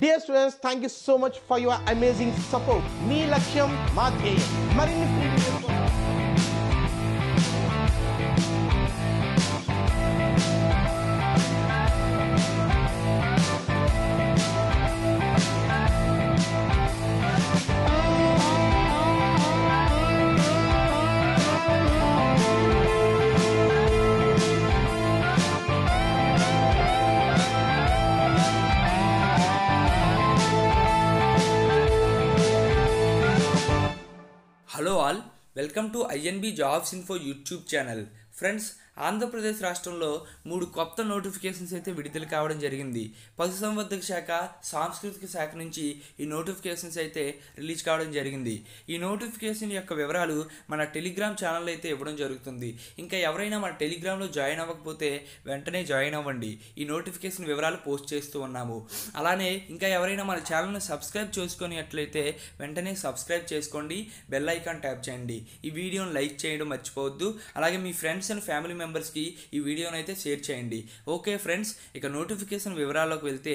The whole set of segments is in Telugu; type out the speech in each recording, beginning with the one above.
Dear students, thank you so much for your amazing support. Me Marini Madhyayam. Hello all, welcome to INB Jobs Info YouTube channel. Friends, Andhra Pradesh రాష్ట్రంలో మూడు కొత్త నోటిఫికేషన్స్ అయితే విడుదల కావడం జరిగింది పశుసంవర్ధక శాఖ సాంస్కృతిక శాఖ నుంచి ఈ నోటిఫికేషన్స్ అయితే రిలీజ్ కావడం జరిగింది ఈ నోటిఫికేషన్ యొక్క వివరాలు మన టెలిగ్రామ్ ఛానల్ అయితే ఇవ్వడం జరుగుతుంది ఇంకా ఎవరైనా మన టెలిగ్రామ్లో జాయిన్ అవ్వకపోతే వెంటనే జాయిన్ అవ్వండి ఈ నోటిఫికేషన్ వివరాలు పోస్ట్ చేస్తూ ఉన్నాము అలానే ఇంకా ఎవరైనా మన ఛానల్ను సబ్స్క్రైబ్ చేసుకునేట్లయితే వెంటనే సబ్స్క్రైబ్ చేసుకోండి బెల్ ఐకాన్ ట్యాప్ చేయండి ఈ వీడియోను లైక్ చేయడం మర్చిపోవద్దు అలాగే మీ ఫ్రెండ్స్ అండ్ ఫ్యామిలీ మెంబర్స్కి ఈ వీడియోను అయితే షేర్ చేయండి ఓకే ఫ్రెండ్స్ ఇక నోటిఫికేషన్ వివరాల్లోకి వెళ్తే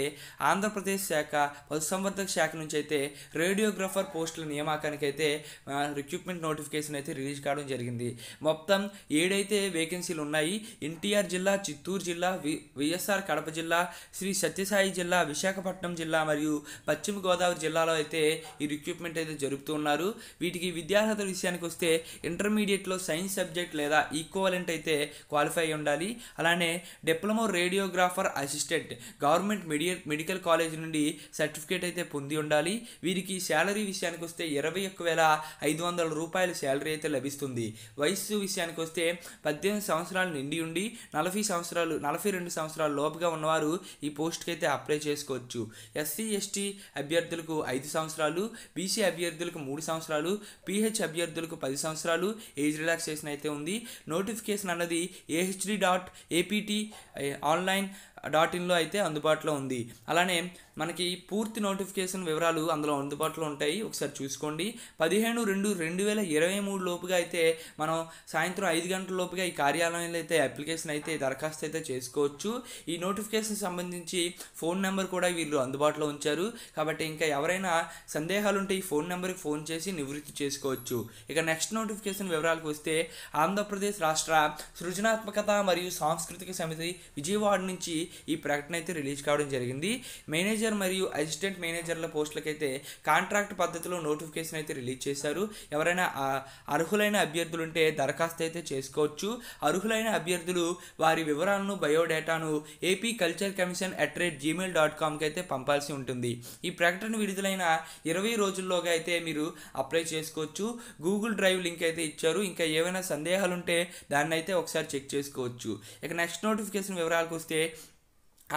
ఆంధ్రప్రదేశ్ శాఖ పశుసంవర్ధక శాఖ నుంచి అయితే రేడియోగ్రాఫర్ పోస్టుల నియామకానికి అయితే రిక్రూట్మెంట్ నోటిఫికేషన్ అయితే రిలీజ్ కావడం జరిగింది మొత్తం ఏడైతే వేకెన్సీలు ఉన్నాయి ఎన్టీఆర్ జిల్లా చిత్తూరు జిల్లా వి వైఎస్ఆర్ కడప జిల్లా శ్రీ సత్యసాయి జిల్లా విశాఖపట్నం జిల్లా మరియు పశ్చిమ గోదావరి జిల్లాలో అయితే ఈ రిక్రూట్మెంట్ అయితే జరుపుతూ ఉన్నారు వీటికి విద్యార్హత విషయానికి వస్తే ఇంటర్మీడియట్లో సైన్స్ సబ్జెక్ట్ లేదా ఈక్వాలెంట్ అయితే క్వాలిఫై ఉండాలి అలానే diploma radiographer assistant government medi medical college నుండి సర్టిఫికేట్ అయితే పొంది ఉండాలి వీరికి శాలరీ విషయానికి వస్తే ఇరవై ఒక్క వేల ఐదు వందల రూపాయల శాలరీ అయితే లభిస్తుంది వయస్సు విషయానికి వస్తే పద్దెనిమిది సంవత్సరాలు నిండి ఉండి నలభై సంవత్సరాలు నలభై రెండు సంవత్సరాల లోపుగా ఉన్నవారు ఈ పోస్ట్కి అయితే అప్లై చేసుకోవచ్చు ఎస్సీ ఎస్టీ అభ్యర్థులకు ఐదు సంవత్సరాలు బీసీ అభ్యర్థులకు మూడు సంవత్సరాలు పీహెచ్ అభ్యర్థులకు పది సంవత్సరాలు ఏజ్ రిలాక్సేషన్ అయితే ఉంది నోటిఫికేషన్ అన్నది AHD dot APT online dot ఇన్లో అయితే అందుబాటులో ఉంది అలానే మనకి పూర్తి నోటిఫికేషన్ వివరాలు అందులో అందుబాటులో ఉంటాయి ఒకసారి చూసుకోండి పదిహేను రెండు రెండు వేల ఇరవై మూడు లోపుగా అయితే మనం సాయంత్రం ఐదు గంటల లోపుగా ఈ కార్యాలయంలో అయితే అప్లికేషన్ అయితే దరఖాస్తు అయితే చేసుకోవచ్చు ఈ నోటిఫికేషన్ సంబంధించి ఫోన్ నెంబర్ కూడా వీళ్ళు అందుబాటులో ఉంచారు కాబట్టి ఇంకా ఎవరైనా సందేహాలు ఉంటే ఈ ఫోన్ నెంబర్కి ఫోన్ చేసి నివృత్తి చేసుకోవచ్చు ఇక నెక్స్ట్ నోటిఫికేషన్ వివరాలకు వస్తే ఆంధ్రప్రదేశ్ రాష్ట్ర సృజనాత్మకత మరియు సాంస్కృతిక సమితి విజయవాడ నుంచి ఈ ప్రకటన అయితే రిలీజ్ కావడం జరిగింది మేనేజర్ మేనేజర్ మరియు అసిస్టెంట్ మేనేజర్ల పోస్టులకైతే కాంట్రాక్ట్ పద్ధతిలో నోటిఫికేషన్ అయితే రిలీజ్ చేశారు ఎవరైనా అర్హులైన అభ్యర్థులు ఉంటే దరఖాస్తు అయితే చేసుకోవచ్చు అర్హులైన అభ్యర్థులు వారి వివరాలను బయోడేటాను AP culture commission at rate Gmail dot కామ్కి అయితే పంపాల్సి ఉంటుంది ఈ ప్రకటన విడుదలైన ఇరవై రోజుల్లోగా అయితే మీరు అప్లై చేసుకోవచ్చు గూగుల్ డ్రైవ్ లింక్ అయితే ఇచ్చారు ఇంకా ఏవైనా సందేహాలు ఉంటే దాన్ని అయితే ఒకసారి చెక్ చేసుకోవచ్చు ఇక నెక్స్ట్ నోటిఫికేషన్ వివరాలకు వస్తే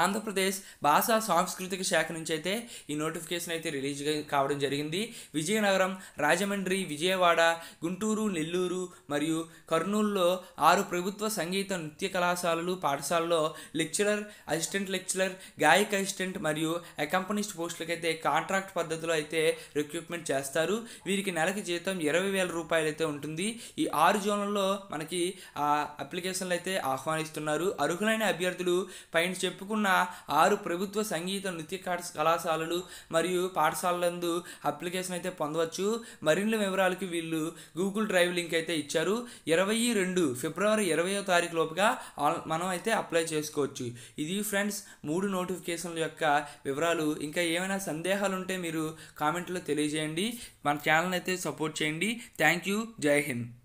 ఆంధ్రప్రదేశ్ భాషా సాంస్కృతిక శాఖ నుంచి అయితే ఈ నోటిఫికేషన్ అయితే రిలీజ్ కావడం జరిగింది విజయనగరం రాజమండ్రి విజయవాడ గుంటూరు నెల్లూరు మరియు కర్నూలులో ఆరు ప్రభుత్వ సంగీత నృత్య కళాశాలలు పాఠశాలలో లెక్చరర్ అసిస్టెంట్ లెక్చరర్ గాయక అసిస్టెంట్ మరియు అకంపనిస్ట్ పోస్టులకైతే కాంట్రాక్ట్ పద్ధతిలో అయితే రిక్రూట్మెంట్ చేస్తారు వీరికి నెలకి జీతం ఇరవై వేల రూపాయలు అయితే ఉంటుంది ఈ ఆరు జోన్లలో మనకి అప్లికేషన్లు అయితే ఆహ్వానిస్తున్నారు అర్హులైన అభ్యర్థులు పైన చెప్పుకుంటే ఉన్న ఆరు ప్రభుత్వ సంగీత నృత్య కళాశాలలు మరియు పాఠశాలలందు అప్లికేషన్ అయితే పొందవచ్చు మరిన్ని వివరాలకి వీళ్ళు గూగుల్ డ్రైవ్ లింక్ అయితే ఇచ్చారు ఇరవై రెండు ఫిబ్రవరి ఇరవయో తారీఖు లోపుగా మనం అయితే అప్లై చేసుకోవచ్చు ఇది ఫ్రెండ్స్ మూడు నోటిఫికేషన్ల యొక్క వివరాలు ఇంకా ఏమైనా సందేహాలు ఉంటే మీరు కామెంట్లో తెలియజేయండి మన ఛానల్ అయితే సపోర్ట్ చేయండి థ్యాంక్ యూ జై హింద్